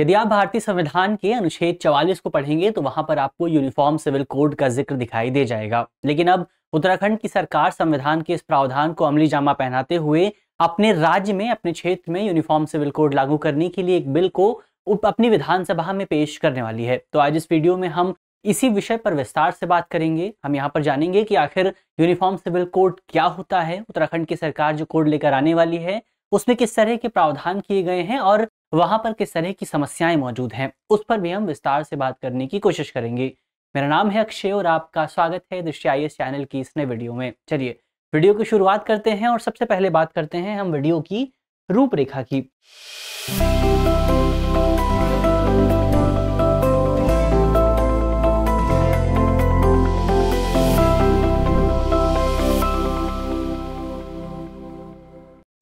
यदि आप भारतीय संविधान के अनुच्छेद 44 को पढ़ेंगे तो वहां पर आपको यूनिफॉर्म सिविल कोड का जिक्र दिखाई दे जाएगा लेकिन अब उत्तराखंड की सरकार संविधान के इस प्रावधान को अमली जामा पहनाते हुए अपने राज्य में अपने क्षेत्र में यूनिफॉर्म सिविल कोड लागू करने के लिए एक बिल को अपनी विधानसभा में पेश करने वाली है तो आज इस वीडियो में हम इसी विषय पर विस्तार से बात करेंगे हम यहाँ पर जानेंगे कि आखिर यूनिफॉर्म सिविल कोड क्या होता है उत्तराखंड की सरकार जो कोड लेकर आने वाली है उसमें किस तरह के प्रावधान किए गए हैं और वहां पर किस तरह की समस्याएं मौजूद हैं उस पर भी हम विस्तार से बात करने की कोशिश करेंगे मेरा नाम है अक्षय और आपका स्वागत है दृष्टि आई चैनल की इस नए वीडियो में चलिए वीडियो की शुरुआत करते हैं और सबसे पहले बात करते हैं हम वीडियो की रूपरेखा की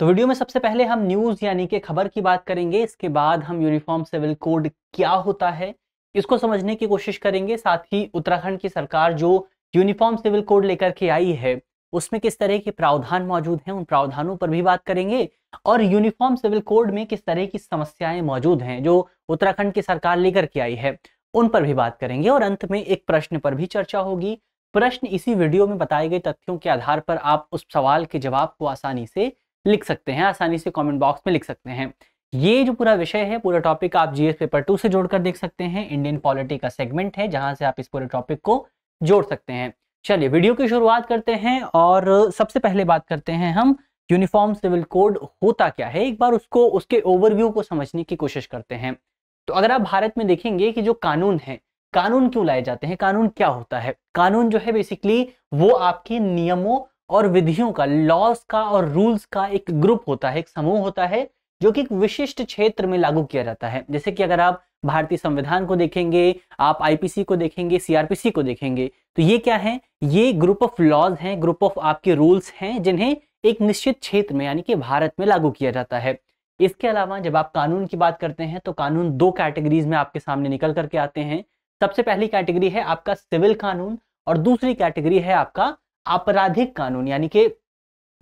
तो वीडियो में सबसे पहले हम न्यूज यानी कि खबर की बात करेंगे इसके बाद हम यूनिफॉर्म सिविल कोड क्या होता है इसको समझने की कोशिश करेंगे साथ ही उत्तराखंड की सरकार जो यूनिफॉर्म सिविल कोड लेकर के आई है उसमें किस तरह के प्रावधान मौजूद हैं उन प्रावधानों पर भी बात करेंगे और यूनिफॉर्म सिविल कोड में किस तरह की समस्याएं मौजूद हैं जो उत्तराखंड की सरकार लेकर के आई है उन पर भी बात करेंगे और अंत में एक प्रश्न पर भी चर्चा होगी प्रश्न इसी वीडियो में बताए गए तथ्यों के आधार पर आप उस सवाल के जवाब को आसानी से लिख सकते हैं आसानी से कमेंट बॉक्स में लिख सकते हैं ये जो पूरा विषय है पूरा टॉपिक आप जीएस पेपर टू से जोड़कर देख सकते हैं इंडियन पॉलिटी का सेगमेंट है जहां से आप इस पूरे टॉपिक को जोड़ सकते हैं चलिए वीडियो की शुरुआत करते हैं और सबसे पहले बात करते हैं हम यूनिफॉर्म सिविल कोड होता क्या है एक बार उसको उसके ओवरव्यू को समझने की कोशिश करते हैं तो अगर आप भारत में देखेंगे कि जो कानून है कानून क्यों लाए जाते हैं कानून क्या होता है कानून जो है बेसिकली वो आपके नियमों और विधियों का लॉस का और रूल्स का एक ग्रुप होता है एक समूह होता है जो कि एक विशिष्ट क्षेत्र में लागू किया जाता है जैसे कि अगर आप भारतीय संविधान को देखेंगे आप आईपीसी को देखेंगे सीआरपीसी को देखेंगे तो ये क्या है ये ग्रुप ऑफ लॉज हैं ग्रुप ऑफ आपके रूल्स हैं जिन्हें एक निश्चित क्षेत्र में यानी कि भारत में लागू किया जाता है इसके अलावा जब आप कानून की बात करते हैं तो कानून दो कैटेगरीज में आपके सामने निकल करके आते हैं सबसे पहली कैटेगरी है आपका सिविल कानून और दूसरी कैटेगरी है आपका आपराधिक कानून यानी कि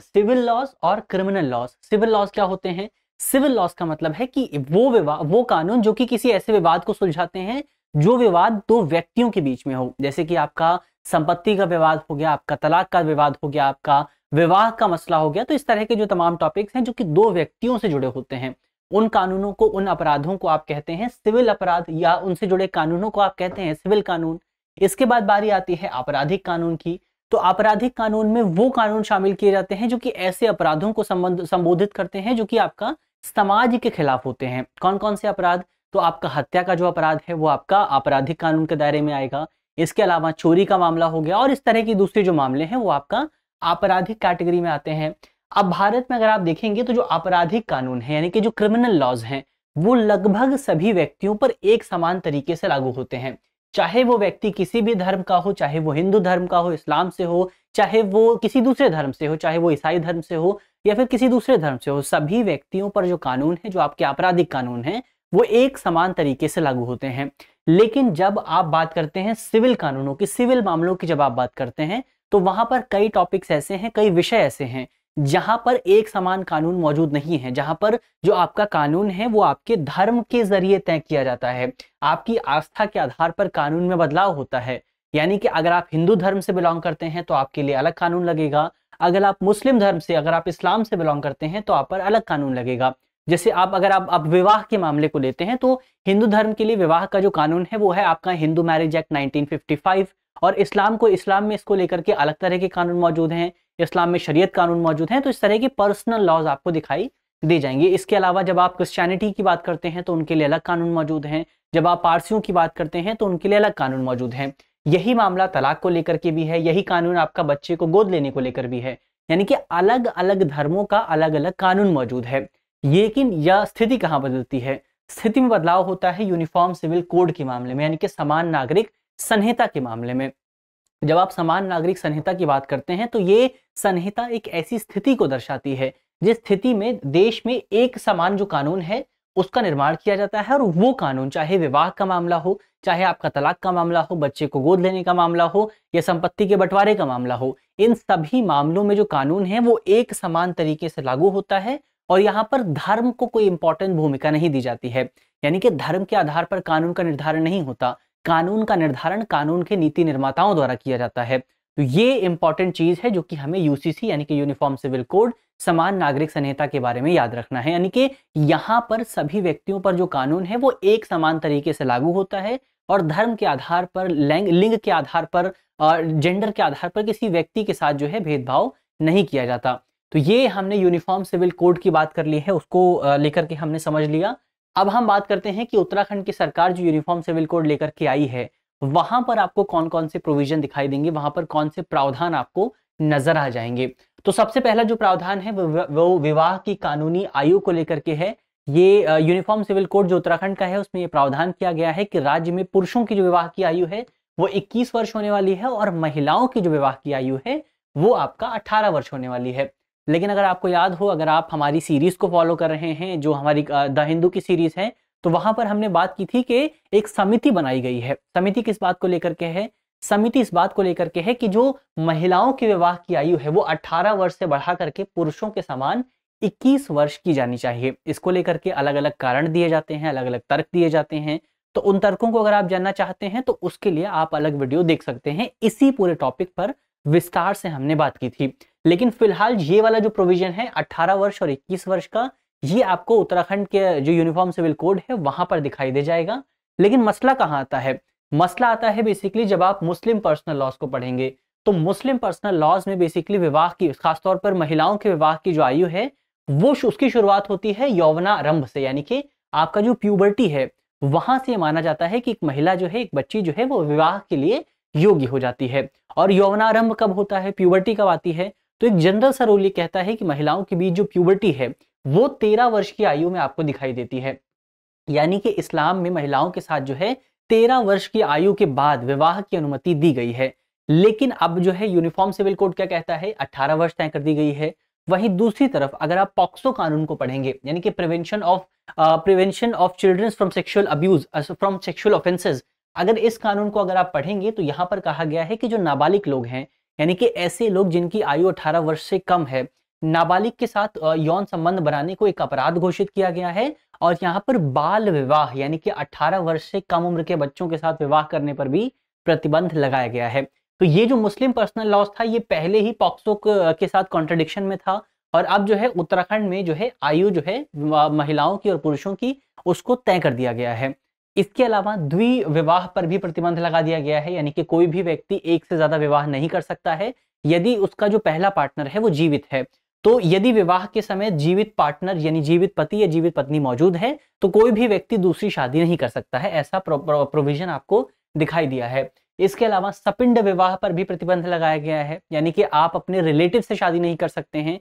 सिविल लॉस और क्रिमिनल लॉस सिविल लॉस क्या होते हैं सिविल लॉस का मतलब है कि वो विवाद वो कानून जो कि किसी ऐसे विवाद को सुलझाते हैं जो विवाद दो व्यक्तियों के बीच में हो जैसे कि आपका संपत्ति का विवाद हो गया आपका तलाक का विवाद हो गया आपका विवाह का मसला हो गया तो इस तरह के जो तमाम टॉपिक्स हैं जो कि दो व्यक्तियों से जुड़े होते हैं उन कानूनों को उन अपराधों को आप कहते हैं सिविल अपराध या उनसे जुड़े कानूनों को आप कहते हैं सिविल कानून इसके बाद बारी आती है आपराधिक कानून की तो आपराधिक कानून में वो कानून शामिल किए जाते हैं जो कि ऐसे अपराधों को संबंध संबोधित करते हैं जो कि आपका समाज के खिलाफ होते हैं कौन कौन से अपराध तो आपका हत्या का जो अपराध है वो आपका आपराधिक कानून के दायरे में आएगा इसके अलावा चोरी का मामला हो गया और इस तरह की दूसरे जो मामले हैं वो आपका आपराधिक कैटेगरी में आते हैं अब भारत में अगर आप देखेंगे तो जो आपराधिक कानून है यानी कि जो क्रिमिनल लॉज हैं वो लगभग सभी व्यक्तियों पर एक समान तरीके से लागू होते हैं चाहे वो व्यक्ति किसी भी धर्म का हो चाहे वो हिंदू धर्म का हो इस्लाम से हो चाहे वो किसी दूसरे धर्म से हो चाहे वो ईसाई धर्म से हो या फिर किसी दूसरे धर्म से हो सभी व्यक्तियों पर जो कानून है जो आपके आपराधिक कानून है वो एक समान तरीके से लागू होते हैं लेकिन जब आप बात करते हैं सिविल कानूनों की सिविल मामलों की जब आप बात करते हैं तो वहां पर कई टॉपिक्स ऐसे हैं कई विषय ऐसे हैं जहां पर एक समान कानून मौजूद नहीं है जहां पर जो आपका कानून है वो आपके धर्म के जरिए तय किया जाता है आपकी आस्था के आधार पर कानून में बदलाव होता है यानी कि अगर आप हिंदू धर्म से बिलोंग करते हैं तो आपके लिए अलग कानून लगेगा अगर आप मुस्लिम धर्म से अगर आप इस्लाम से बिलोंग करते हैं तो आप पर अलग कानून लगेगा जैसे आप अगर आप अब विवाह के मामले को लेते हैं तो हिंदू धर्म के लिए विवाह का जो कानून है वो है आपका हिंदू मैरिज एक्ट 1955 और इस्लाम को इस्लाम में इसको लेकर के अलग तरह के कानून मौजूद हैं इस्लाम में शरीयत कानून मौजूद हैं तो इस तरह के पर्सनल लॉज आपको दिखाई दे जाएंगे इसके अलावा जब आप क्रिश्चियनिटी की बात करते हैं तो उनके लिए अलग कानून मौजूद हैं जब आप पारसियों की बात करते हैं तो उनके लिए अलग कानून मौजूद हैं यही मामला तलाक को लेकर के भी है यही कानून आपका बच्चे को गोद लेने को लेकर भी है यानी कि अलग अलग धर्मों का अलग अलग कानून मौजूद है लेकिन यह स्थिति कहाँ बदलती है स्थिति में बदलाव होता है यूनिफॉर्म सिविल कोड के मामले में यानी कि समान नागरिक संहिता के मामले में तो जब आप समान नागरिक संहिता की बात करते हैं तो ये संहिता एक ऐसी स्थिति को दर्शाती है जिस स्थिति में देश में एक समान जो कानून है उसका निर्माण किया जाता है और वो कानून चाहे विवाह का मामला हो चाहे आपका तलाक का मामला हो बच्चे को गोद लेने का मामला हो या संपत्ति के बंटवारे का मामला हो इन सभी मामलों में जो कानून है वो एक समान तरीके से लागू होता है और यहाँ पर धर्म को कोई इंपॉर्टेंट भूमिका नहीं दी जाती है यानी कि धर्म के आधार पर कानून का निर्धारण नहीं होता कानून का निर्धारण कानून के नीति निर्माताओं द्वारा किया जाता है तो ये इंपॉर्टेंट चीज है जो कि हमें यूसीसी यानी कि यूनिफॉर्म सिविल कोड समान नागरिक संहिता के बारे में याद रखना है यानी कि यहाँ पर सभी व्यक्तियों पर जो कानून है वो एक समान तरीके से लागू होता है और धर्म के आधार पर लैंग लिंग के आधार पर और जेंडर के आधार पर किसी व्यक्ति के साथ जो है भेदभाव नहीं किया जाता तो ये हमने यूनिफॉर्म सिविल कोड की बात कर ली है उसको लेकर के हमने समझ लिया अब हम बात करते हैं कि उत्तराखंड की सरकार जो यूनिफॉर्म सिविल कोड लेकर के आई है वहां पर आपको कौन कौन से प्रोविजन दिखाई देंगे वहां पर कौन से प्रावधान आपको नजर आ जाएंगे तो सबसे पहला जो प्रावधान है वो विवाह की कानूनी आयु को लेकर के है ये यूनिफॉर्म सिविल कोड जो उत्तराखंड का है उसमें ये प्रावधान किया गया है कि राज्य में पुरुषों की जो विवाह की आयु है वो 21 वर्ष होने वाली है और महिलाओं की जो विवाह की आयु है वो आपका 18 वर्ष होने वाली है लेकिन अगर आपको याद हो अगर आप हमारी सीरीज को फॉलो कर रहे हैं जो हमारी द हिंदू की सीरीज है तो वहां पर हमने बात की थी कि एक समिति बनाई गई है समिति किस बात को लेकर के है समिति इस बात को लेकर के है कि जो महिलाओं के विवाह की आयु है वो 18 वर्ष से बढ़ा करके पुरुषों के समान 21 वर्ष की जानी चाहिए इसको लेकर के अलग अलग कारण दिए जाते हैं अलग अलग तर्क दिए जाते हैं तो उन तर्कों को अगर आप जानना चाहते हैं तो उसके लिए आप अलग वीडियो देख सकते हैं इसी पूरे टॉपिक पर विस्तार से हमने बात की थी लेकिन फिलहाल ये वाला जो प्रोविजन है 18 वर्ष और 21 वर्ष का ये आपको उत्तराखंड के जो यूनिफॉर्म सिविल कोड है वहां पर दिखाई दे जाएगा लेकिन मसला कहाँ आता है मसला आता है बेसिकली जब आप मुस्लिम पर्सनल लॉज को पढ़ेंगे तो मुस्लिम पर्सनल लॉज में बेसिकली विवाह की खासतौर पर महिलाओं के विवाह की जो आयु है वो उसकी शुरुआत होती है यौवना आरंभ से यानी कि आपका जो प्यूबर्टी है वहां से माना जाता है कि एक महिला जो है एक बच्ची जो है वो विवाह के लिए योग्य हो जाती है और यौवनारंभ कब होता है प्यूबर्टी कब आती है तो एक जनरल सा रोल ये कहता है कि महिलाओं के बीच जो प्यूबर्टी है वो तेरह वर्ष की आयु में आपको दिखाई देती है यानी कि इस्लाम में महिलाओं के साथ जो है तेरह वर्ष की आयु के बाद विवाह की अनुमति दी गई है लेकिन अब जो है यूनिफॉर्म सिविल कोड क्या कहता है अट्ठारह वर्ष तय कर दी गई है वहीं दूसरी तरफ अगर आप पॉक्सो कानून को पढ़ेंगे यानी कि prevention of prevention of children from sexual abuse from sexual offences अगर इस कानून को अगर आप पढ़ेंगे तो यहाँ पर कहा गया है कि जो नाबालिग लोग हैं यानी कि ऐसे लोग जिनकी आयु 18 वर्ष से कम है नाबालिग के साथ यौन संबंध बनाने को एक अपराध घोषित किया गया है और यहाँ पर बाल विवाह यानी कि 18 वर्ष से कम उम्र के बच्चों के साथ विवाह करने पर भी प्रतिबंध लगाया गया है तो ये जो मुस्लिम पर्सनल लॉस था ये पहले ही पॉक्सो के साथ कॉन्ट्रडिक्शन में था और अब जो है उत्तराखंड में जो है आयु जो है महिलाओं की और पुरुषों की उसको तय कर दिया गया है इसके अलावा द्विविवाह पर भी प्रतिबंध लगा दिया गया है यानी कि कोई भी व्यक्ति एक से ज्यादा विवाह नहीं कर सकता है यदि उसका जो पहला पार्टनर है वो जीवित है तो यदि विवाह के समय जीवित पार्टनर यानी जीवित पति या जीवित पत्नी मौजूद है तो कोई भी व्यक्ति दूसरी शादी नहीं कर सकता है ऐसा प्रोविजन आपको दिखाई दिया है इसके अलावा सपिंड विवाह पर भी प्रतिबंध लगाया गया है यानी कि आप अपने रिलेटिव से शादी नहीं कर सकते हैं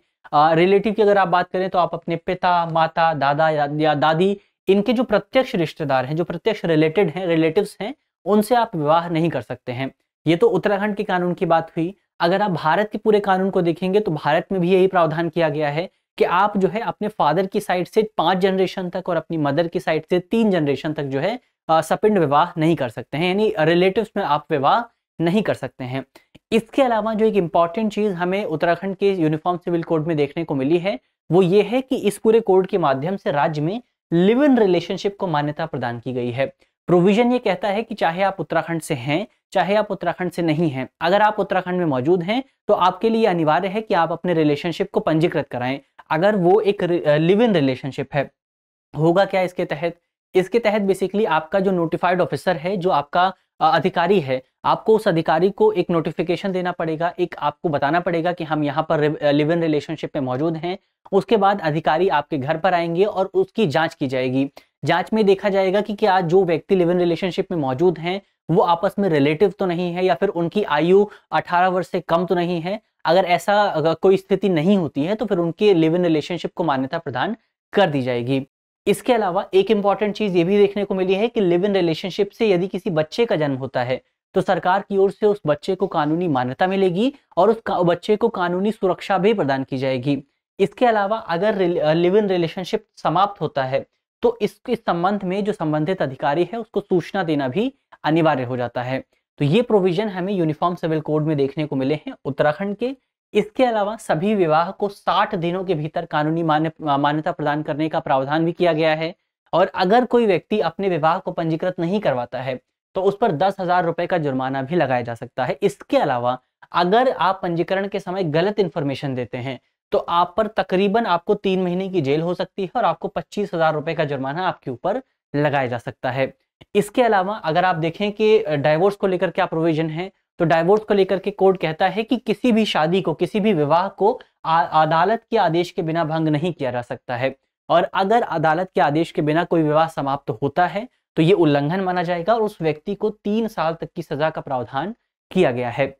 रिलेटिव की अगर आप बात करें तो आप अपने पिता माता दादा या दादी इनके जो प्रत्यक्ष रिश्तेदार हैं जो प्रत्यक्ष रिलेटेड हैं रिलेटिव्स हैं उनसे आप विवाह नहीं कर सकते हैं ये तो उत्तराखंड के कानून की बात हुई अगर आप भारत के पूरे कानून को देखेंगे तो भारत में भी यही प्रावधान किया गया है कि आप जो है अपने फादर की साइड से पांच जनरेशन तक और अपनी मदर की साइड से तीन जनरेशन तक जो है सपिंड विवाह नहीं कर सकते हैं यानी रिलेटिव्स में आप विवाह नहीं कर सकते हैं इसके अलावा जो एक इंपॉर्टेंट चीज़ हमें उत्तराखंड के यूनिफॉर्म सिविल कोड में देखने को मिली है वो ये है कि इस पूरे कोड के माध्यम से राज्य में लिव इन रिलेशनशिप को मान्यता प्रदान की गई है प्रोविजन ये कहता है कि चाहे आप उत्तराखंड से हैं चाहे आप उत्तराखंड से नहीं हैं अगर आप उत्तराखंड में मौजूद हैं तो आपके लिए अनिवार्य है कि आप अपने रिलेशनशिप को पंजीकृत कराएं अगर वो एक लिव इन रिलेशनशिप है होगा क्या इसके तहत इसके तहत बेसिकली आपका जो नोटिफाइड ऑफिसर है जो आपका अधिकारी है आपको उस अधिकारी को एक नोटिफिकेशन देना पड़ेगा एक आपको बताना पड़ेगा कि हम यहाँ पर लिव इन रिलेशनशिप में मौजूद हैं उसके बाद अधिकारी आपके घर पर आएंगे और उसकी जांच की जाएगी जांच में देखा जाएगा कि क्या जो व्यक्ति लिव इन रिलेशनशिप में मौजूद हैं वो आपस में रिलेटिव तो नहीं है या फिर उनकी आयु अठारह वर्ष से कम तो नहीं है अगर ऐसा अगर कोई स्थिति नहीं होती है तो फिर उनके लिव इन रिलेशनशिप को मान्यता प्रदान कर दी जाएगी इसके अलावा एक इंपॉर्टेंट चीज ये भी देखने को मिली है कि लिव इन रिलेशनशिप से यदि किसी बच्चे का जन्म होता है तो सरकार की ओर से उस बच्चे को कानूनी मान्यता मिलेगी और उस बच्चे को कानूनी सुरक्षा भी प्रदान की जाएगी इसके अलावा अगर लिव इन रिलेशनशिप समाप्त होता है तो इसके संबंध में जो संबंधित अधिकारी है उसको सूचना देना भी अनिवार्य हो जाता है तो ये प्रोविजन हमें यूनिफॉर्म सिविल कोड में देखने को मिले हैं उत्तराखंड के इसके अलावा सभी विवाह को 60 दिनों के भीतर कानूनी मान्यता प्रदान करने का प्रावधान भी किया गया है और अगर कोई व्यक्ति अपने विवाह को पंजीकृत नहीं करवाता है तो उस पर दस हजार रुपए का जुर्माना भी लगाया जा सकता है इसके अलावा अगर आप पंजीकरण के समय गलत इंफॉर्मेशन देते हैं तो आप पर तकरीबन आपको तीन महीने की जेल हो सकती है और आपको पच्चीस हजार रुपए का जुर्माना आपके ऊपर लगाया जा सकता है इसके अलावा अगर आप देखें कि डाइवोर्स को लेकर क्या प्रोविजन है तो डाइवोर्स को लेकर के कोर्ट कहता है कि किसी भी शादी को किसी भी विवाह को अदालत के आदेश के बिना भंग नहीं किया जा सकता है और अगर अदालत के आदेश के बिना कोई विवाह समाप्त तो होता है तो ये उल्लंघन माना जाएगा और उस व्यक्ति को तीन साल तक की सजा का प्रावधान किया गया है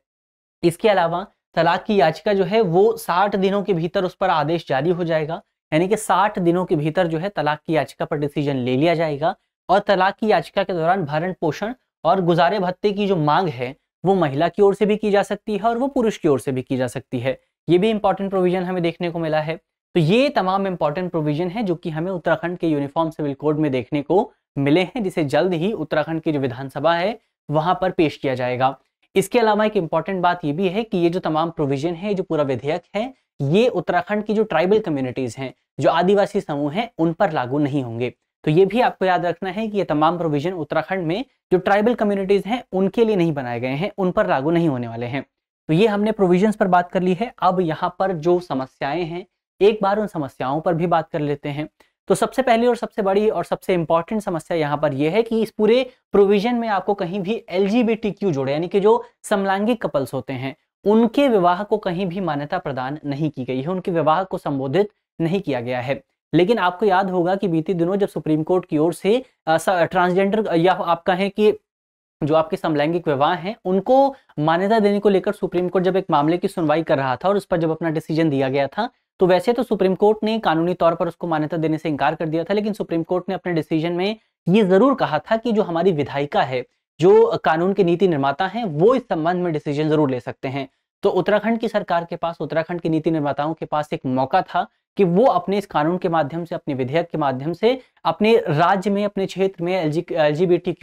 इसके अलावा तलाक की याचिका जो है वो साठ दिनों के भीतर उस पर आदेश जारी हो जाएगा यानी कि साठ दिनों के भीतर जो है तलाक की याचिका पर डिसीजन ले लिया जाएगा और तलाक की याचिका के दौरान भरण पोषण और गुजारे भत्ते की जो मांग है वो महिला की ओर से भी की जा सकती है और वो पुरुष की ओर से भी की जा सकती है ये भी इंपॉर्टेंट प्रोविजन हमें देखने को मिला है तो ये तमाम इंपॉर्टेंट प्रोविजन है जो कि हमें उत्तराखंड के यूनिफॉर्म सिविल कोड में देखने को मिले हैं जिसे जल्द ही उत्तराखंड की जो विधानसभा है वहां पर पेश किया जाएगा इसके अलावा एक इंपॉर्टेंट बात यह भी है कि ये जो तमाम प्रोविजन है जो पूरा विधेयक है ये उत्तराखंड की जो ट्राइबल कम्युनिटीज हैं जो आदिवासी समूह हैं उन पर लागू नहीं होंगे तो ये भी आपको याद रखना है कि ये तमाम प्रोविजन उत्तराखंड में जो ट्राइबल कम्युनिटीज हैं उनके लिए नहीं बनाए गए हैं उन पर लागू नहीं होने वाले हैं तो ये हमने प्रोविजन पर बात कर ली है अब यहाँ पर जो समस्याएं हैं एक बार उन समस्याओं पर भी बात कर लेते हैं तो सबसे पहली और सबसे बड़ी और सबसे इंपॉर्टेंट समस्या यहाँ पर यह है कि इस पूरे प्रोविजन में आपको कहीं भी एल जोड़े यानी कि जो समलांगिक कपल्स होते हैं उनके विवाह को कहीं भी मान्यता प्रदान नहीं की गई है उनके विवाह को संबोधित नहीं किया गया है लेकिन आपको याद होगा कि बीते दिनों जब सुप्रीम कोर्ट की ओर से ट्रांसजेंडर या आप कहें कि जो आपके समलैंगिक विवाह हैं उनको मान्यता देने को लेकर सुप्रीम कोर्ट जब एक मामले की सुनवाई कर रहा था और उस पर जब अपना डिसीजन दिया गया था तो वैसे तो सुप्रीम कोर्ट ने कानूनी तौर पर उसको मान्यता देने से इंकार कर दिया था लेकिन सुप्रीम कोर्ट ने अपने डिसीजन में ये जरूर कहा था कि जो हमारी विधायिका है जो कानून के नीति निर्माता हैं वो इस संबंध में डिसीजन जरूर ले सकते हैं तो उत्तराखंड की सरकार के पास उत्तराखंड के नीति निर्माताओं के पास एक मौका था कि वो अपने इस कानून के माध्यम से अपने विधेयक के माध्यम से अपने राज्य में अपने क्षेत्र में एल जी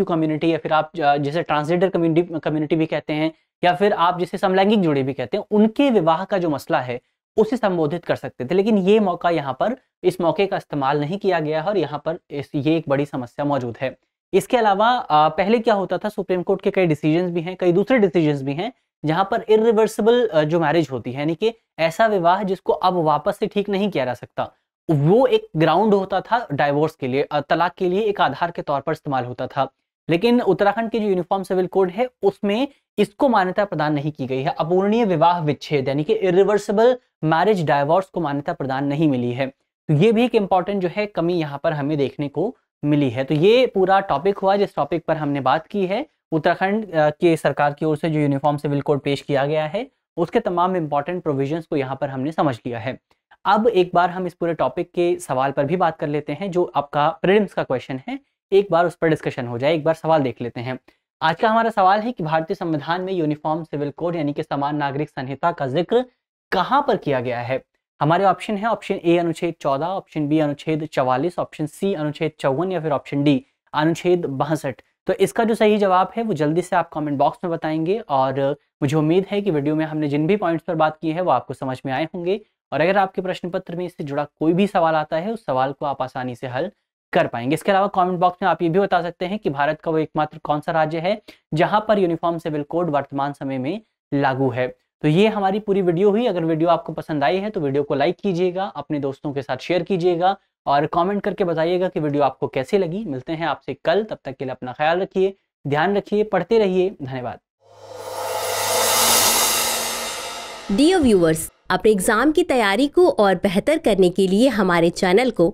कम्युनिटी या फिर आप जैसे ट्रांसजेंडर कम्युनिटी कम्युनिटी भी कहते हैं या फिर आप जिसे समलैंगिक जोड़े भी कहते हैं उनके विवाह का जो मसला है उसे संबोधित कर सकते थे लेकिन ये मौका यहाँ पर इस मौके का इस्तेमाल नहीं किया गया और यहाँ पर इस ये एक बड़ी समस्या मौजूद है इसके अलावा पहले क्या होता था सुप्रीम कोर्ट के कई डिसीजन भी हैं कई दूसरे डिसीजन भी हैं जहाँ पर इिवर्सिबल जो मैरिज होती है यानी कि ऐसा विवाह जिसको अब वापस से ठीक नहीं किया जा सकता वो एक ग्राउंड होता था डाइवोर्स के लिए तलाक के लिए एक आधार के तौर पर इस्तेमाल होता था लेकिन उत्तराखंड के जो यूनिफॉर्म सिविल कोड है उसमें इसको मान्यता प्रदान नहीं की गई है अपूर्णीय विवाह विच्छेद यानी कि इरिवर्सिबल मैरिज डायवोर्स को मान्यता प्रदान नहीं मिली है तो ये भी एक इंपॉर्टेंट जो है कमी यहाँ पर हमें देखने को मिली है तो ये पूरा टॉपिक हुआ जिस टॉपिक पर हमने बात की है उत्तराखंड के सरकार की ओर से जो यूनिफॉर्म सिविल कोड पेश किया गया है उसके तमाम इंपॉर्टेंट प्रोविजंस को यहाँ पर हमने समझ लिया है अब एक बार हम इस पूरे टॉपिक के सवाल पर भी बात कर लेते हैं जो आपका प्रिलिम्स का क्वेश्चन है एक बार उस पर डिस्कशन हो जाए एक बार सवाल देख लेते हैं आज का हमारा सवाल है कि भारतीय संविधान में यूनिफॉर्म सिविल कोड यानी कि समान नागरिक संहिता का जिक्र कहाँ पर किया गया है हमारे ऑप्शन है ऑप्शन ए अनुच्छेद चौदह ऑप्शन बी अनुच्छेद चवालीस ऑप्शन सी अनुच्छेद चौवन या फिर ऑप्शन डी अनुच्छेद बासठ तो इसका जो सही जवाब है वो जल्दी से आप कमेंट बॉक्स में बताएंगे और मुझे उम्मीद है कि वीडियो में हमने जिन भी पॉइंट्स पर बात की है वो आपको समझ में आए होंगे और अगर आपके प्रश्न पत्र में इससे जुड़ा कोई भी सवाल आता है उस सवाल को आप आसानी से हल कर पाएंगे इसके अलावा कमेंट बॉक्स में आप ये भी बता सकते हैं कि भारत का वो एकमात्र कौन सा राज्य है जहां पर यूनिफॉर्म सिविल कोड वर्तमान समय में लागू है तो ये हमारी पूरी वीडियो हुई अगर वीडियो आपको पसंद आई है तो वीडियो को लाइक कीजिएगा अपने दोस्तों के साथ शेयर कीजिएगा और कॉमेंट करके बताइएगा कि वीडियो आपको कैसे लगी मिलते हैं आपसे कल तब तक के लिए अपना ख्याल रखिए ध्यान रखिए पढ़ते रहिए धन्यवाद डियर व्यूवर्स अपने एग्जाम की तैयारी को और बेहतर करने के लिए हमारे चैनल को